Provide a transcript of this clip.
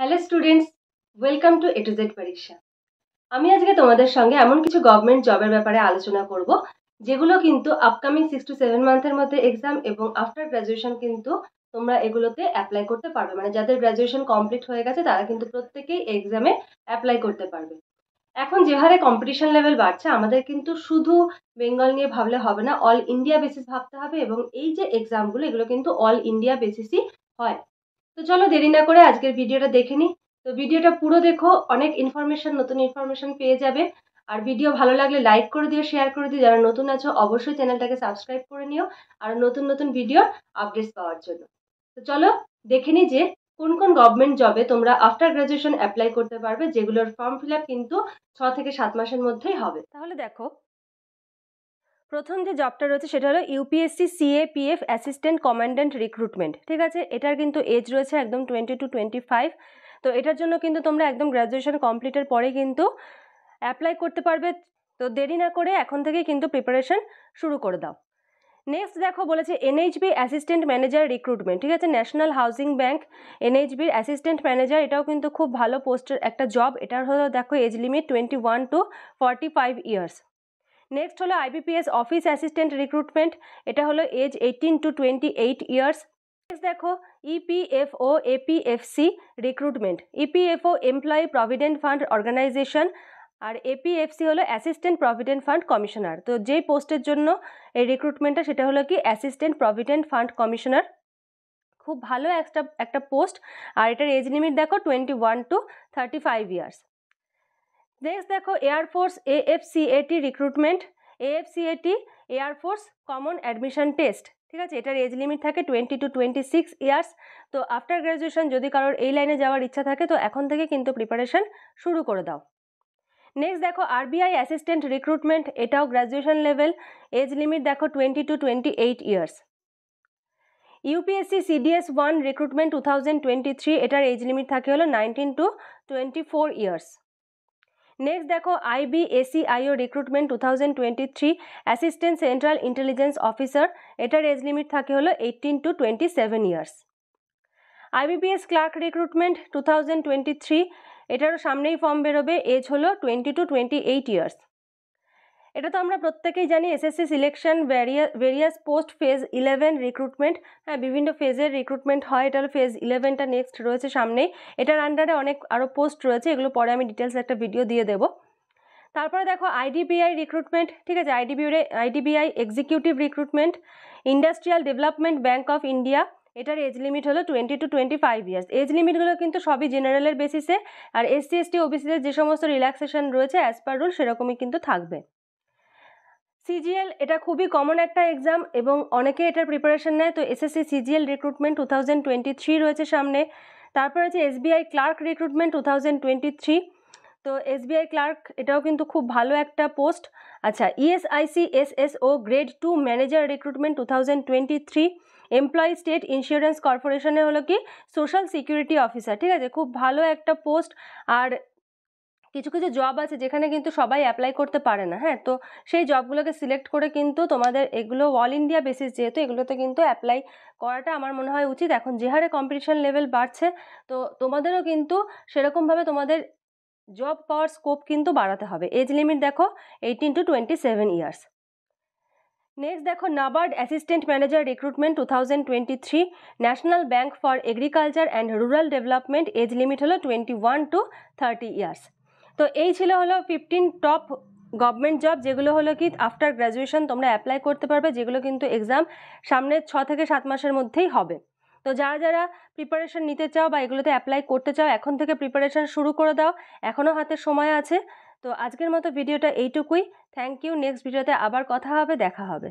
hello students welcome to A to Z পরীক্ষা আমি আজকে তোমাদের সঙ্গে এমন কিছু গভর্নমেন্ট জবের ব্যাপারে আলোচনা করব যেগুলো কিন্তু আপকামিং সিক্স টু সেভেন মান্থের মধ্যে এক্সাম এবং আফটার গ্র্যাজুয়েশন কিন্তু তোমরা এগুলোতে অ্যাপ্লাই করতে পারবে মানে যাদের গ্র্যাজুয়েশন কমপ্লিট হয়ে গেছে তারা কিন্তু প্রত্যেকেই এক্সামে অ্যাপ্লাই করতে পারবে এখন যে হারে কম্পিটিশন লেভেল বাড়ছে আমাদের কিন্তু শুধু বেঙ্গল নিয়ে ভাবলে হবে না অল ইন্ডিয়া বেসিস ভাবতে হবে এবং এই যে এক্সামগুলো এগুলো কিন্তু অল ইন্ডিয়া বেসিসই হয় তো চলো দেরি না করে আজকের ভিডিওটা দেখে নিই তো ভিডিওটা পুরো দেখো অনেক ইনফরমেশন নতুন ইনফরমেশন পেয়ে যাবে আর ভিডিও ভালো লাগলে লাইক করে দিও শেয়ার করে দিও যারা নতুন আছো অবশ্যই চ্যানেলটাকে সাবস্ক্রাইব করে নিও আর নতুন নতুন ভিডিও আপডেটস পাওয়ার জন্য তো চলো দেখে নিই যে কোন কোন গভর্নমেন্ট জবে তোমরা আফটার গ্রাজুয়েশন অ্যাপ্লাই করতে পারবে যেগুলোর ফর্ম ফিল কিন্তু ছ থেকে সাত মাসের মধ্যেই হবে তাহলে দেখো প্রথম যে জবটা রয়েছে সেটা হলো UPSC CAPF assistant commandant recruitment ঠিক আছে এটার কিন্তু এজ রয়েছে একদম টোয়েন্টি টু টোয়েন্টি ফাইভ তো এটার জন্য কিন্তু তোমরা একদম গ্র্যাজুয়েশন কমপ্লিটের পরে কিন্তু অ্যাপ্লাই করতে পারবে তো দেরি না করে এখন থেকেই কিন্তু প্রিপারেশন শুরু করে দাও নেক্সট দেখো বলেছে এনএইচবি অ্যাসিস্ট্যান্ট ম্যানেজার রিক্রুটমেন্ট ঠিক আছে ন্যাশনাল হাউজিং ব্যাংক এনএইচবির অ্যাসিস্ট্যান্ট ম্যানেজার এটাও কিন্তু খুব ভালো পোস্টের একটা জব এটার হলো দেখো age limit twenty one to forty five years next হলো আইবিপিএস অফিস অ্যাসিস্ট্যান্ট রিক্রুটমেন্ট এটা হলো age eighteen to twenty eight years দেখো EPFO APFC recruitment EPFO employee provident fund organisation আর এপিএফসি হলো অ্যাসিস্ট্যান্ট প্রভিডেন্ট ফান্ড কমিশনার তো যেই পোস্টের জন্য এই রিক্রুটমেন্টটা সেটা হলো কি অ্যাসিস্ট্যান্ট প্রভিডেন্ট ফান্ড কমিশনার খুব ভালো একটা একটা পোস্ট আর এটার এজ লিমিট দেখো twenty one to thirty five years next দেখো air force এএফসিএটি recruitment এএফসিএটি air force common admission test ঠিক আছে এটার এজ লিমিট থাকে twenty two twenty six years তো আফটার গ্র্যাজুয়েশন যদি কারোর এই লাইনে যাওয়ার ইচ্ছা থাকে তো এখন থেকে কিন্তু প্রিপারেশন শুরু করে দাও নেক্সট দেখো আরবিআই অ্যাসিস্ট্যান্ট রিক্রুটমেন্ট এটাও গ্র্যাজুয়েশন লেভেল এজ লিমিট দেখো twenty two twenty eight years UPSC CDS one recruitment two thousand twenty three এটার এজ লিমিট থাকে হলো nineteen two twenty four years next দেখো আইবিএসিআইও recruitment two thousand twenty three assistant central intelligence officer এটার age limit থাকে হলো eighteen to twenty seven years IBPS clerk recruitment two thousand twenty three এটারও সামনেই form বেরোবে age হলো twenty two twenty eight years এটা তো আমরা প্রত্যেকেই জানি SSC selection ভ্যারিয়া various post phase eleven recruitment হ্যাঁ বিভিন্ন ফেজের রিক্রুটমেন্ট হয় এটার ফেজ ইলেভেনটা নেক্সট রয়েছে সামনেই এটার আন্ডারে অনেক আরও পোস্ট রয়েছে এগুলো পরে আমি ডিটেলস একটা ভিডিও দিয়ে দেবো তারপরে দেখো আইডিবিআই রিক্রুটমেন্ট ঠিক আছে আইডিবিউরে IDBI executive recruitment industrial development bank of India এটার এজ লিমিট হলো twenty two twenty five years age লিমিটগুলো কিন্তু সবই জেনারেলের বেসিসে আর এসসি এসটি ওবিসিদের যে সমস্ত রিল্যাক্সেশন রয়েছে অ্যাজ পার রুল সেরকমই কিন্তু থাকবে সিজিএল এটা খুবই কমন একটা এক্সাম এবং অনেকে এটার প্রিপারেশন নেয় তো SSC CGL recruitment two thousand twenty three রয়েছে সামনে তারপর আছে SBI clerk recruitment two thousand twenty three তো এসবিআই ক্লার্ক এটাও কিন্তু খুব ভালো একটা পোস্ট আচ্ছা ESIC SSO grade two manager recruitment two thousand twenty three employee state insurance কর্পোরেশনে হলো কি সোশ্যাল সিকিউরিটি অফিসার ঠিক আছে খুব ভালো একটা পোস্ট আর কিছু কিছু জব আছে যেখানে কিন্তু সবাই অ্যাপ্লাই করতে পারে না হ্যাঁ তো সেই জবগুলোকে সিলেক্ট করে কিন্তু তোমাদের এগুলো অল ইন্ডিয়া বেসিস যেহেতু এগুলোতে কিন্তু অ্যাপ্লাই করাটা আমার মনে হয় উচিত এখন যে হারে কম্পিটিশন লেভেল বাড়ছে তো তোমাদেরও কিন্তু সেরকমভাবে তোমাদের জব পাওয়ার স্কোপ কিন্তু বাড়াতে হবে এজ লিমিট দেখো eighteen to twenty seven years next দেখো NABARD assistant manager recruitment two thousand twenty three national bank for agriculture and rural development age limit হলো twenty one to thirty years তো এই ছিল হলো ফিফটিন টপ গভর্নমেন্ট জব যেগুলো হলো কি after graduation তোমরা অ্যাপ্লাই করতে পারবে যেগুলো কিন্তু এক্সাম সামনের ছ থেকে সাত মাসের মধ্যেই হবে তো যারা যারা প্রিপারেশন নিতে চাও বা এগুলোতে অ্যাপ্লাই করতে চাও এখন থেকে প্রিপারেশন শুরু করে দাও এখনও হাতে সময় আছে তো আজকের মতো ভিডিওটা এইটুকুই থ্যাংক ইউ নেক্সট ভিডিওতে আবার কথা হবে দেখা হবে